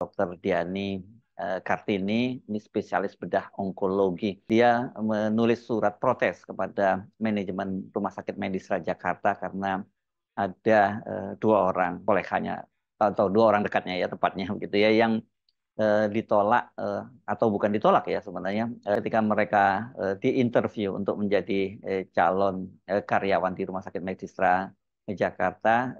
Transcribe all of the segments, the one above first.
Dr. Diani eh, Kartini, ini spesialis bedah onkologi. Dia menulis surat protes kepada manajemen Rumah Sakit Medisra Jakarta karena ada eh, dua orang kolekannya atau dua orang dekatnya ya tepatnya begitu ya yang eh, ditolak atau bukan ditolak ya sebenarnya ketika mereka diinterview untuk menjadi calon karyawan di Rumah Sakit Medisra Jakarta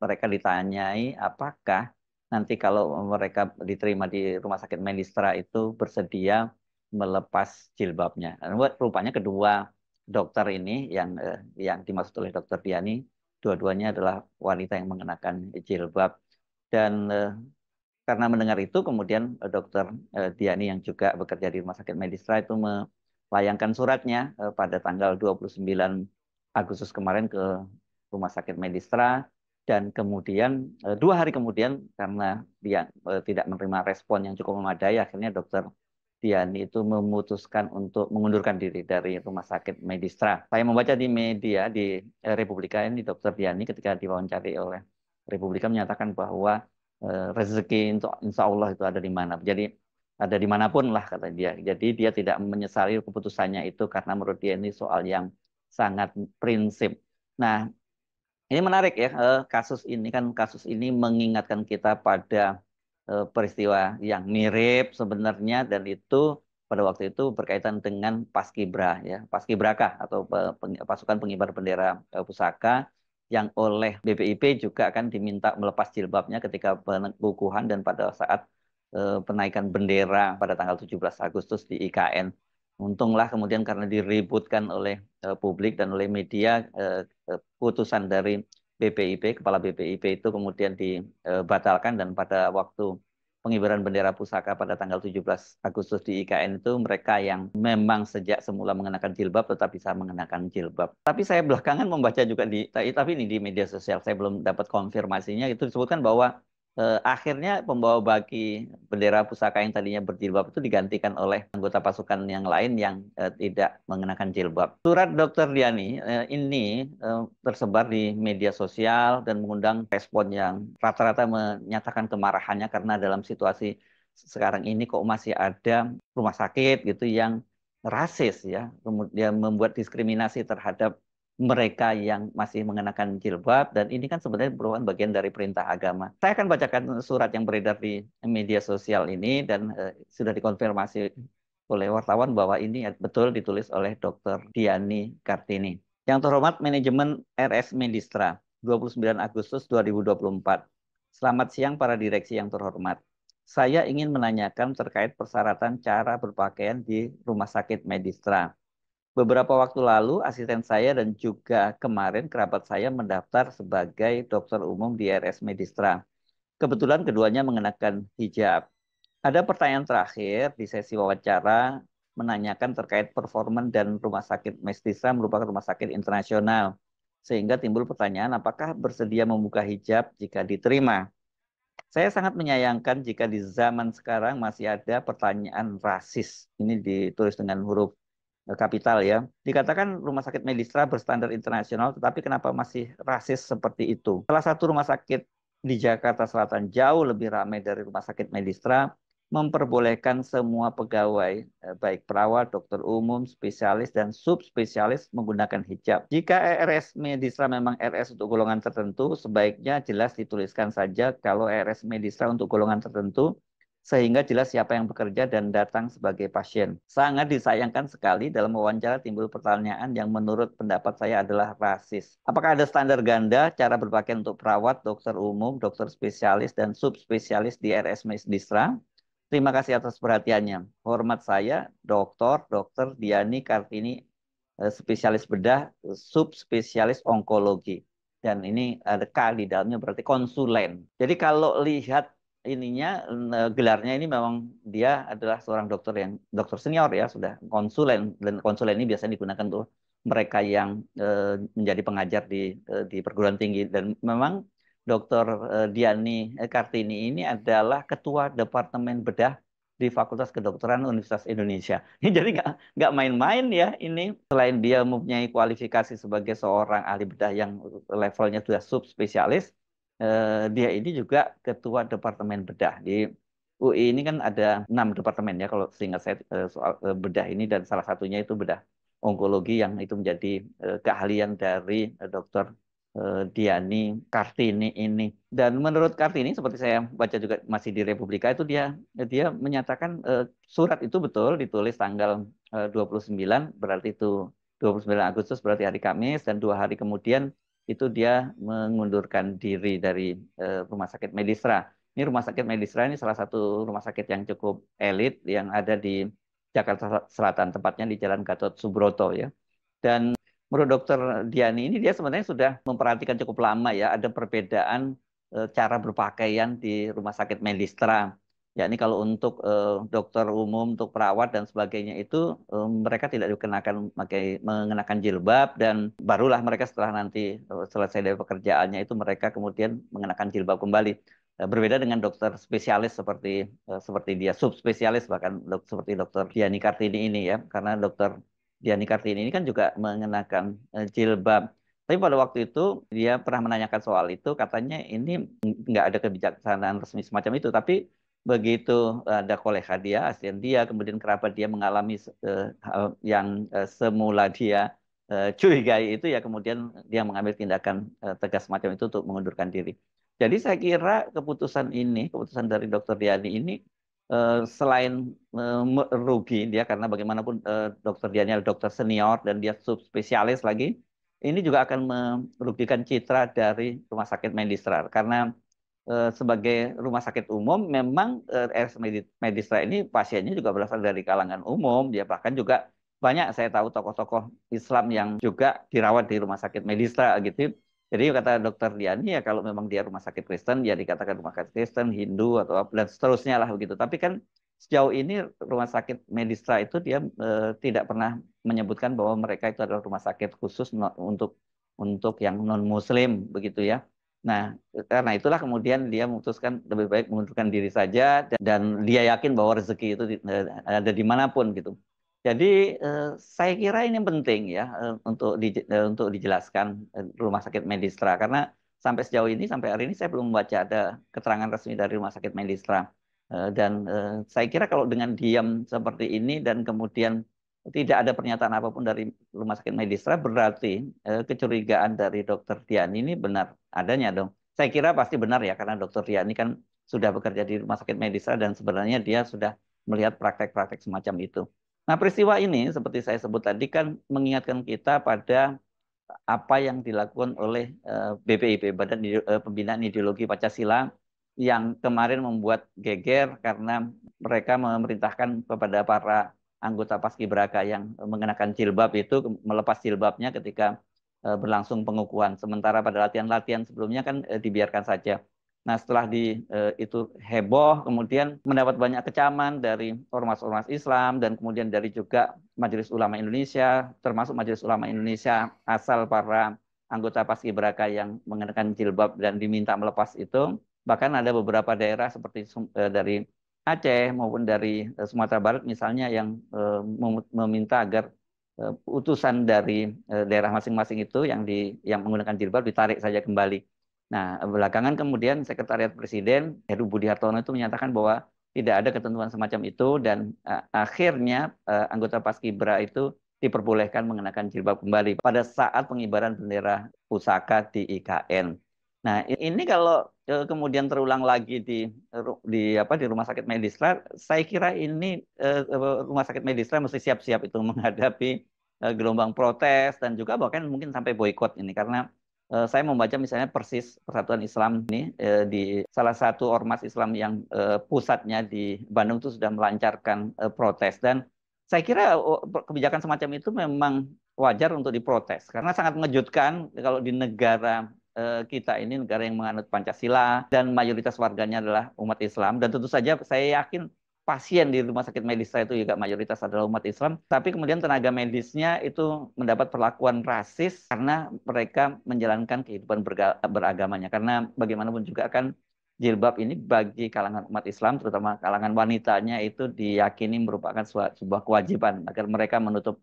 mereka ditanyai apakah nanti kalau mereka diterima di rumah sakit Medistra itu bersedia melepas jilbabnya. Nah, rupanya kedua dokter ini yang eh, yang dimaksud oleh dokter Diani, dua-duanya adalah wanita yang mengenakan jilbab dan eh, karena mendengar itu kemudian eh, dokter eh, Diani yang juga bekerja di rumah sakit Medistra itu melayangkan suratnya pada tanggal 29 Agustus kemarin ke rumah sakit Medistra dan kemudian eh, dua hari kemudian karena dia eh, tidak menerima respon yang cukup memadai akhirnya dokter Diani itu memutuskan untuk mengundurkan diri dari rumah sakit Medistra. Saya membaca di media di eh, Republika ini dokter Diani ketika diwawancari oleh Republika menyatakan bahwa rezeki insya Allah itu ada di mana. Jadi ada di dimanapun lah kata dia. Jadi dia tidak menyesali keputusannya itu karena menurut dia ini soal yang sangat prinsip. Nah ini menarik ya, eh, kasus ini kan kasus ini mengingatkan kita pada eh, peristiwa yang mirip sebenarnya dan itu pada waktu itu berkaitan dengan paskibra ya, paskibraka atau pasukan pengibar bendera eh, pusaka yang oleh BPIP juga akan diminta melepas jilbabnya ketika pengukuhan dan pada saat penaikan bendera pada tanggal 17 Agustus di IKN untunglah kemudian karena diributkan oleh uh, publik dan oleh media uh, putusan dari BPIP kepala BPIP itu kemudian dibatalkan dan pada waktu pengibaran bendera pusaka pada tanggal 17 Agustus di IKN itu mereka yang memang sejak semula mengenakan jilbab tetap bisa mengenakan jilbab. Tapi saya belakangan membaca juga di tapi ini di media sosial saya belum dapat konfirmasinya itu disebutkan bahwa eh, akhirnya pembawa baki bendera pusaka yang tadinya berjilbab itu digantikan oleh anggota pasukan yang lain yang eh, tidak mengenakan jilbab. Surat Dr. Diani eh, ini eh, tersebar di media sosial dan mengundang respon yang rata-rata menyatakan kemarahannya karena dalam situasi sekarang ini kok masih ada rumah sakit gitu yang rasis ya kemudian membuat diskriminasi terhadap mereka yang masih mengenakan jilbab dan ini kan sebenarnya merupakan bagian dari perintah agama. Saya akan bacakan surat yang beredar di media sosial ini dan eh, sudah dikonfirmasi oleh wartawan bahwa ini betul ditulis oleh Dr. Diani Kartini. Yang terhormat manajemen RS Medistra, 29 Agustus 2024. Selamat siang para direksi yang terhormat. Saya ingin menanyakan terkait persyaratan cara berpakaian di Rumah Sakit Medistra. Beberapa waktu lalu, asisten saya dan juga kemarin kerabat saya mendaftar sebagai dokter umum di RS Medistra. Kebetulan keduanya mengenakan hijab. Ada pertanyaan terakhir di sesi wawancara menanyakan terkait performan dan rumah sakit Medistra merupakan rumah sakit internasional. Sehingga timbul pertanyaan apakah bersedia membuka hijab jika diterima. Saya sangat menyayangkan jika di zaman sekarang masih ada pertanyaan rasis. Ini ditulis dengan huruf Eh, kapital ya. Dikatakan rumah sakit Medistra berstandar internasional, tetapi kenapa masih rasis seperti itu? Salah satu rumah sakit di Jakarta Selatan jauh lebih ramai dari rumah sakit Medistra memperbolehkan semua pegawai, eh, baik perawat, dokter umum, spesialis, dan subspesialis menggunakan hijab. Jika RS Medistra memang RS untuk golongan tertentu, sebaiknya jelas dituliskan saja kalau RS Medistra untuk golongan tertentu, sehingga jelas siapa yang bekerja dan datang sebagai pasien. Sangat disayangkan sekali dalam wawancara timbul pertanyaan yang menurut pendapat saya adalah rasis. Apakah ada standar ganda cara berpakaian untuk perawat, dokter umum, dokter spesialis, dan subspesialis di RS Distra? Terima kasih atas perhatiannya. Hormat saya, Dr. dokter Diani Kartini, eh, spesialis bedah, subspesialis onkologi. Dan ini ada K di dalamnya berarti konsulen. Jadi kalau lihat ininya eh, gelarnya ini memang dia adalah seorang dokter yang dokter senior ya sudah konsulen dan konsulen ini biasanya digunakan untuk mereka yang eh, menjadi pengajar di eh, di perguruan tinggi dan memang dokter Diani Kartini ini adalah ketua departemen bedah di Fakultas Kedokteran Universitas Indonesia. Jadi nggak nggak main-main ya ini. Selain dia mempunyai kualifikasi sebagai seorang ahli bedah yang levelnya sudah subspesialis, Eh, dia ini juga ketua departemen bedah di UI ini kan ada enam departemen ya kalau seingat saya eh, soal eh, bedah ini dan salah satunya itu bedah onkologi yang itu menjadi keahlian dari dokter Diani Kartini ini. Dan menurut Kartini seperti saya baca juga masih di Republika itu dia dia menyatakan surat itu betul ditulis tanggal puluh 29 berarti itu 29 Agustus berarti hari Kamis dan dua hari kemudian itu dia mengundurkan diri dari uh, rumah sakit Medistra. Ini rumah sakit Medistra ini salah satu rumah sakit yang cukup elit yang ada di Jakarta Selatan, tepatnya di Jalan Gatot Subroto ya. Dan menurut dokter Diani ini dia sebenarnya sudah memperhatikan cukup lama ya ada perbedaan uh, cara berpakaian di rumah sakit Medistra Ya ini kalau untuk uh, dokter umum, untuk perawat dan sebagainya itu eh, mereka tidak dikenakan pakai mengenakan jilbab dan barulah mereka setelah nanti eh, selesai dari pekerjaannya itu mereka kemudian mengenakan jilbab kembali. Berbeda dengan dokter spesialis seperti seperti dia subspesialis bahkan dok, seperti dokter Diani Kartini ini ya karena dokter Diani Kartini ini kan juga mengenakan jilbab. Tapi pada waktu itu dia pernah menanyakan soal itu, katanya ini nggak ada kebijaksanaan resmi semacam itu. Tapi begitu ada kolega dia, asian dia, kemudian kerabat dia mengalami uh, yang uh, semula dia uh, curigai itu ya kemudian dia mengambil tindakan uh, tegas macam itu untuk mengundurkan diri. Jadi saya kira keputusan ini, keputusan dari Dokter Diani ini uh, selain uh, rugi dia karena bagaimanapun uh, Dr. Diani adalah dokter senior dan dia subspesialis lagi, ini juga akan merugikan citra dari rumah sakit Mendistrar karena Eh, sebagai rumah sakit umum memang RS eh, Medistra ini pasiennya juga berasal dari kalangan umum ya bahkan juga banyak saya tahu tokoh-tokoh Islam yang juga dirawat di rumah sakit Medistra gitu jadi kata dokter Diani ya kalau memang dia rumah sakit Kristen ya dikatakan rumah sakit Kristen Hindu atau dan seterusnya lah begitu tapi kan sejauh ini rumah sakit Medistra itu dia eh, tidak pernah menyebutkan bahwa mereka itu adalah rumah sakit khusus untuk untuk yang non Muslim begitu ya Nah, karena itulah kemudian dia memutuskan lebih baik mengundurkan diri saja dan, dia yakin bahwa rezeki itu eh, ada di, manapun gitu. Jadi eh, saya kira ini penting ya eh, untuk di, untuk dijelaskan rumah sakit Medistra karena sampai sejauh ini sampai hari ini saya belum membaca ada keterangan resmi dari rumah sakit Medistra dan saya kira kalau dengan diam seperti ini dan kemudian tidak ada pernyataan apapun dari Rumah Sakit Medistra berarti eh, kecurigaan dari Dokter Diani ini benar adanya dong. Saya kira pasti benar ya karena Dokter ini kan sudah bekerja di Rumah Sakit Medistra dan sebenarnya dia sudah melihat praktek-praktek semacam itu. Nah peristiwa ini seperti saya sebut tadi kan mengingatkan kita pada apa yang dilakukan oleh eh, BPIP Badan eh, Pembinaan Ideologi Pancasila yang kemarin membuat geger karena mereka memerintahkan kepada para anggota paskibraka yang mengenakan jilbab itu melepas jilbabnya ketika eh, berlangsung pengukuhan. Sementara pada latihan-latihan sebelumnya kan eh, dibiarkan saja. Nah setelah di eh, itu heboh, kemudian mendapat banyak kecaman dari ormas-ormas Islam dan kemudian dari juga Majelis Ulama Indonesia, termasuk Majelis Ulama Indonesia asal para anggota paskibraka yang mengenakan jilbab dan diminta melepas itu. Bahkan ada beberapa daerah seperti dari Aceh maupun dari eh, Sumatera Barat misalnya yang eh, meminta agar eh, utusan dari daerah masing-masing itu yang di yang menggunakan jilbab ditarik saja kembali. Nah, belakangan kemudian Sekretariat Presiden Heru Budi Hartono itu menyatakan bahwa tidak ada ketentuan semacam itu dan akhirnya anggota Paskibra itu diperbolehkan mengenakan jilbab kembali pada saat pengibaran bendera pusaka di IKN. Nah, ini kalau e, kemudian terulang lagi di di apa di rumah sakit Medisla, saya kira ini e, e, rumah sakit Medisla mesti siap-siap itu menghadapi gelombang protes dan juga bahkan mungkin sampai boykot ini karena saya membaca misalnya persis Persatuan Islam ini di salah satu ormas Islam yang pusatnya di Bandung itu sudah melancarkan protes dan saya kira kebijakan semacam itu memang wajar untuk diprotes karena sangat mengejutkan kalau di negara Eh, kita ini negara yang menganut Pancasila dan mayoritas warganya adalah umat Islam dan tentu saja saya yakin pasien di rumah sakit medis saya itu juga mayoritas adalah umat Islam, tapi kemudian tenaga medisnya itu mendapat perlakuan rasis karena mereka menjalankan kehidupan beragamanya. Karena bagaimanapun juga kan jilbab ini bagi kalangan umat Islam, terutama kalangan wanitanya itu diyakini merupakan sebuah kewajiban agar mereka menutup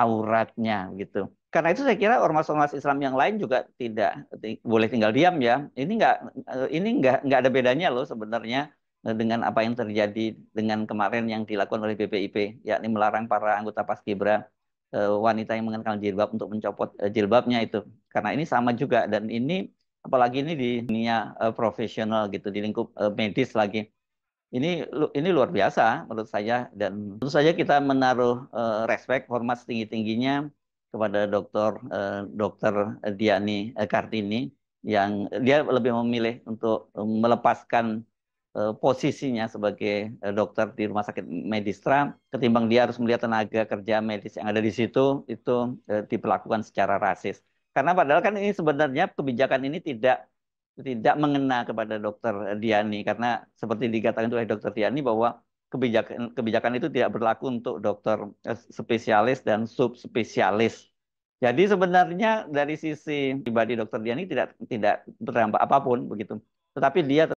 auratnya gitu. Karena itu saya kira ormas-ormas Islam yang lain juga tidak boleh tinggal diam ya. Ini nggak eh, ini nggak nggak ada bedanya loh sebenarnya eh, dengan apa yang terjadi dengan kemarin yang dilakukan oleh BPIP, yakni melarang para anggota Paskibra eh, wanita yang mengenakan jilbab untuk mencopot jilbabnya itu. Karena ini sama juga dan ini apalagi ini di dunia profesional gitu di lingkup medis lagi ini ini luar biasa menurut saya dan tentu saja kita menaruh uh, eh, respek hormat tinggi tingginya kepada dokter uh, eh, dokter Diani eh, Kartini yang dia lebih memilih untuk melepaskan uh, posisinya sebagai uh, dokter di rumah sakit Medistra ketimbang dia harus melihat tenaga kerja medis yang ada di situ itu uh, diperlakukan secara rasis karena padahal kan ini sebenarnya kebijakan ini tidak tidak mengena kepada dokter Diani karena seperti dikatakan oleh dokter Diani bahwa kebijakan kebijakan itu tidak berlaku untuk dokter eh, spesialis dan subspesialis. Jadi sebenarnya dari sisi pribadi dokter Diani tidak tidak berdampak apapun begitu. Tetapi dia